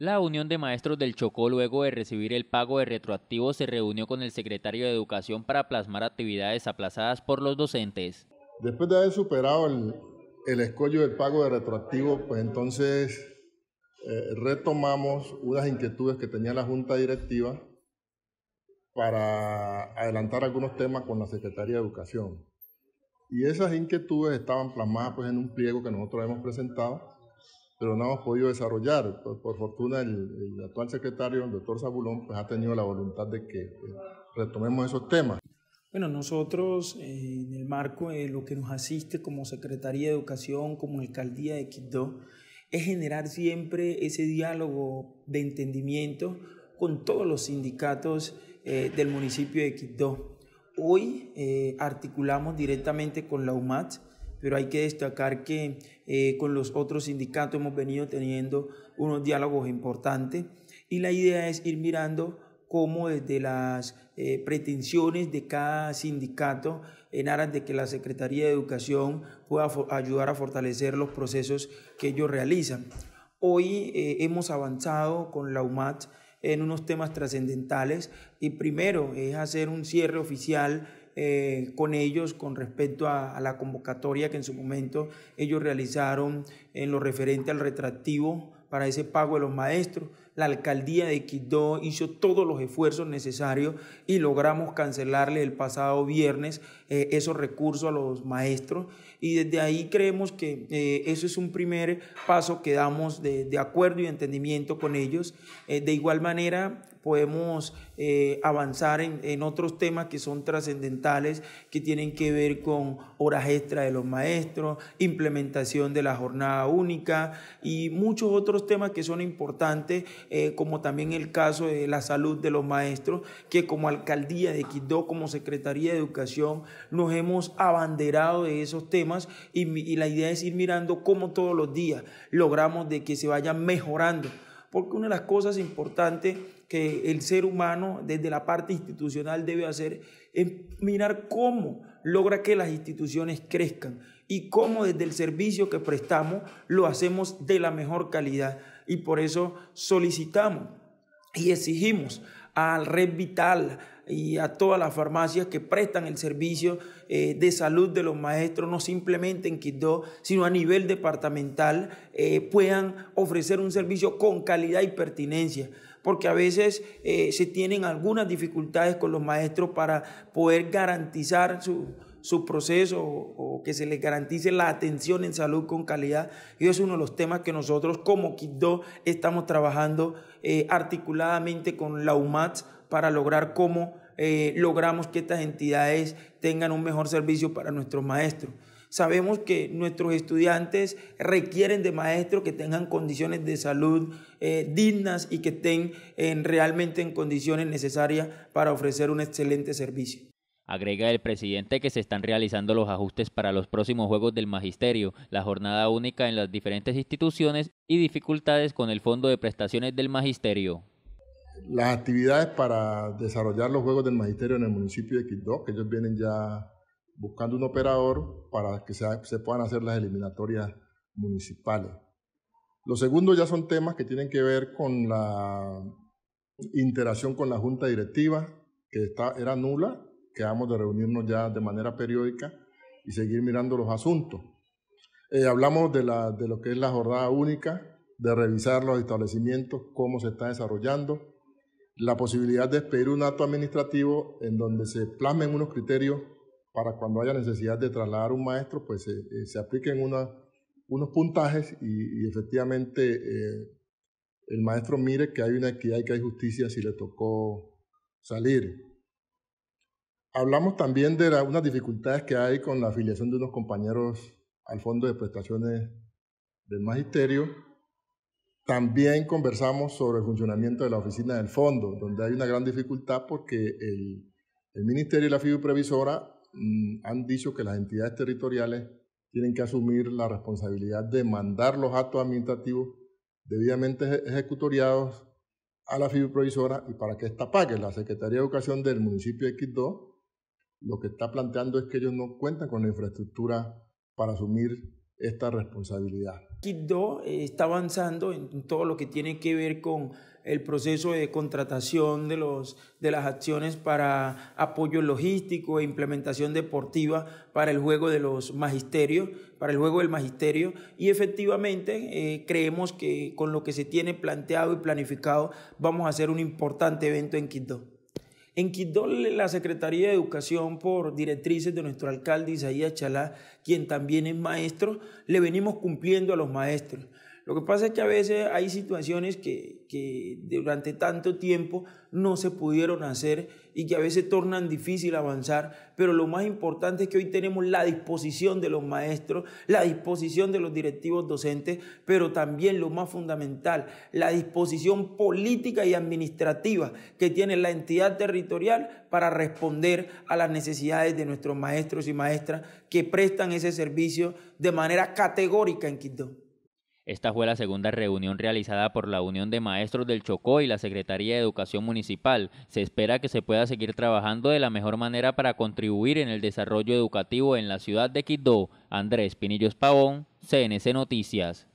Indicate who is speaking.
Speaker 1: La Unión de Maestros del Chocó, luego de recibir el pago de retroactivo, se reunió con el secretario de Educación para plasmar actividades aplazadas por los docentes.
Speaker 2: Después de haber superado el, escollo del pago de retroactivo, pues entonces eh, retomamos unas inquietudes que tenía la Junta Directiva para adelantar algunos temas con la Secretaría de Educación. Y esas inquietudes estaban plasmadas pues, en un pliego que nosotros hemos presentado pero no hemos podido desarrollar. Por, fortuna, el, actual secretario, el doctor Zabulón, pues ha tenido la voluntad de que pues, retomemos esos temas.
Speaker 3: Bueno, nosotros eh, en el marco de lo que nos asiste como Secretaría de Educación, como Alcaldía de Quito, es generar siempre ese diálogo de entendimiento con todos los sindicatos eh, del municipio de Quito. Hoy eh, articulamos directamente con la UMAT pero hay que destacar que eh, con los otros sindicatos hemos venido teniendo unos diálogos importantes y la idea es ir mirando cómo desde las eh, pretensiones de cada sindicato en aras de que la Secretaría de Educación pueda ayudar a fortalecer los procesos que ellos realizan. Hoy eh, hemos avanzado con la UMAT en unos temas trascendentales y primero es hacer un cierre oficial eh, con ellos con respecto a, a, la convocatoria que en su momento ellos realizaron en lo referente al retractivo para ese pago de los maestros. La alcaldía de Quito hizo todos los esfuerzos necesarios y logramos cancelarle el pasado viernes eh, esos recursos a los maestros. Y desde ahí creemos que eh, eso es un primer paso que damos de, acuerdo y entendimiento con ellos. Eh, de igual manera, podemos avanzar en, en, otros temas que son trascendentales, que tienen que ver con horas extra de los maestros, implementación de la jornada única y muchos otros temas que son importantes eh, como también el caso de la salud de los maestros, que como alcaldía de Quito, como Secretaría de Educación, nos hemos abanderado de esos temas y, la idea es ir mirando cómo todos los días logramos de que se vaya mejorando. Porque una de las cosas importantes que el ser humano desde la parte institucional debe hacer es mirar cómo logra que las instituciones crezcan y cómo desde el servicio que prestamos lo hacemos de la mejor calidad. Y por eso solicitamos y exigimos al Red Vital y a todas las farmacias que prestan el servicio eh, de salud de los maestros, no simplemente en Quito, sino a nivel departamental, eh, puedan ofrecer un servicio con calidad y pertinencia porque a veces eh, se tienen algunas dificultades con los maestros para poder garantizar su, proceso o, que se les garantice la atención en salud con calidad. Y eso es uno de los temas que nosotros como Quito estamos trabajando eh, articuladamente con la UMAT para lograr cómo eh, logramos que estas entidades tengan un mejor servicio para nuestros maestros. Sabemos que nuestros estudiantes requieren de maestros que tengan condiciones de salud eh, dignas y que estén eh, realmente en condiciones necesarias para ofrecer un excelente
Speaker 1: servicio. Agrega el presidente que se están realizando los ajustes para los próximos Juegos del Magisterio, la jornada única en las diferentes instituciones y dificultades con el Fondo de Prestaciones del Magisterio.
Speaker 2: Las actividades para desarrollar los Juegos del Magisterio en el municipio de Quito, que ellos vienen ya buscando un operador para que se, puedan hacer las eliminatorias municipales. Lo segundo ya son temas que tienen que ver con la interacción con la junta directiva, que está, era nula, quedamos de reunirnos ya de manera periódica y seguir mirando los asuntos. Eh, hablamos de, de lo que es la jornada única, de revisar los establecimientos, cómo se está desarrollando, la posibilidad de pedir un acto administrativo en donde se plasmen unos criterios para cuando haya necesidad de trasladar un maestro, pues eh, eh, se apliquen unos puntajes y, efectivamente eh, el maestro mire que hay una equidad y que hay justicia si le tocó salir. Hablamos también de unas dificultades que hay con la afiliación de unos compañeros al Fondo de Prestaciones del Magisterio. También conversamos sobre el funcionamiento de la oficina del fondo, donde hay una gran dificultad porque el, Ministerio y la FIU Previsora Mm, han dicho que las entidades territoriales tienen que asumir la responsabilidad de mandar los actos administrativos debidamente ejecutoriados a la FIB provisora y para que esta pague. La Secretaría de Educación del municipio de X2 lo que está planteando es que ellos no cuentan con la infraestructura para asumir esta responsabilidad.
Speaker 3: Quito eh, está avanzando en todo lo que tiene que ver con el proceso de contratación de, de las acciones para apoyo logístico e implementación deportiva para el juego de los magisterios, para el juego del magisterio. Y efectivamente eh, creemos que con lo que se tiene planteado y planificado vamos a hacer un importante evento en Quito en Quito la Secretaría de Educación, por directrices de nuestro alcalde Isaías Chalá, quien también es maestro, le venimos cumpliendo a los maestros. Lo que pasa es que a veces hay situaciones que, durante tanto tiempo no se pudieron hacer y que a veces tornan difícil avanzar, pero lo más importante es que hoy tenemos la disposición de los maestros, la disposición de los directivos docentes, pero también lo más fundamental, la disposición política y administrativa que tiene la entidad territorial para responder a las necesidades de nuestros maestros y maestras que prestan ese servicio de manera categórica en Quito.
Speaker 1: Esta fue la segunda reunión realizada por la Unión de Maestros del Chocó y la Secretaría de Educación Municipal. Se espera que se pueda seguir trabajando de la mejor manera para contribuir en el desarrollo educativo en la ciudad de Quito. Andrés Pinillos Pavón, CNC Noticias.